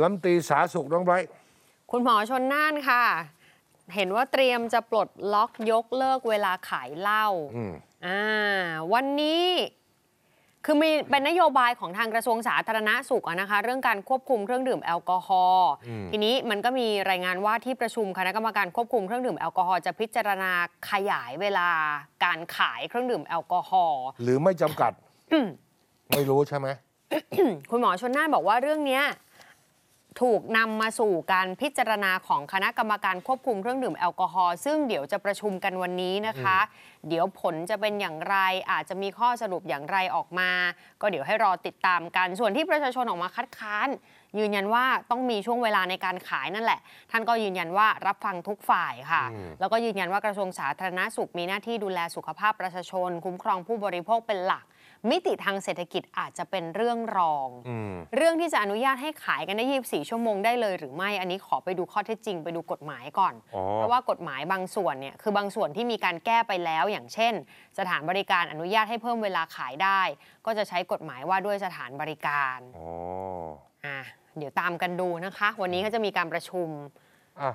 ลำตีสาสุขน้องไบรท์คุณหมอชนน่านค่ะ เห็นว่าเตรียมจะปลดล็อกยกเลิกเวลาขายเหล้าอ่า วันนี้คือมีเป็นนโยบายของทางกระทรวงสาธารณสุขนะคะเรื่องการควบคุมเครื่องดื่มแอลกอฮอล์ทีนี้มันก็มีรายงานว่าที่ประชุมคณะกรรมการควบคุมเครื่องดื่มแอลกอฮอล์จะพิจารณาขยายเวลาการขายเครื่องดื่มแอลกอฮอล์หรือไม่จำกัดไม่รู้ใช่ไหมคุณหมอชนน่านบอกว่าเรื่องเนี้ยถูกนำมาสู่การพิจารณาของคณะกรรมการควบคุมเครื่องดื่มแอลกอฮอล์ซึ่งเดี๋ยวจะประชุมกันวันนี้นะคะ เดี๋ยวผลจะเป็นอย่างไรอาจจะมีข้อสรุปอย่างไรออกมาก็เดี๋ยวให้รอติดตามกันส่วนที่ประชาชนออกมาคัดค้านยืนยันว่าต้องมีช่วงเวลาในการขายนั่นแหละ ท่านก็ยืนยันว่ารับฟังทุกฝ่ายค่ะ แล้วก็ยืนยันว่ากระทรวงสาธารณาสุขมีหน้าที่ดูแลสุขภาพประชาชนคุ้มครองผู้บริโภคเป็นหลักมิติทางเศรษฐกิจอาจจะเป็นเรื่องรอง เรื่องที่จะอนุญาตให้ขายกันได้24 ชั่วโมงได้เลยหรือไม่อันนี้ขอไปดูข้อเท็จจริงไปดูกฎหมายก่อน เพราะว่ากฎหมายบางส่วนเนี่ยคือบางส่วนที่มีการแก้ไปแล้ว อย่างเช่น สถานบริการอนุญาตให้เพิ่มเวลาขายได้ ก็จะใช้กฎหมายว่าด้วยสถานบริการอ๋ออ่ะเดี๋ยวตามกันดูนะคะ วันนี้เขาจะมีการประชุมอ่ะ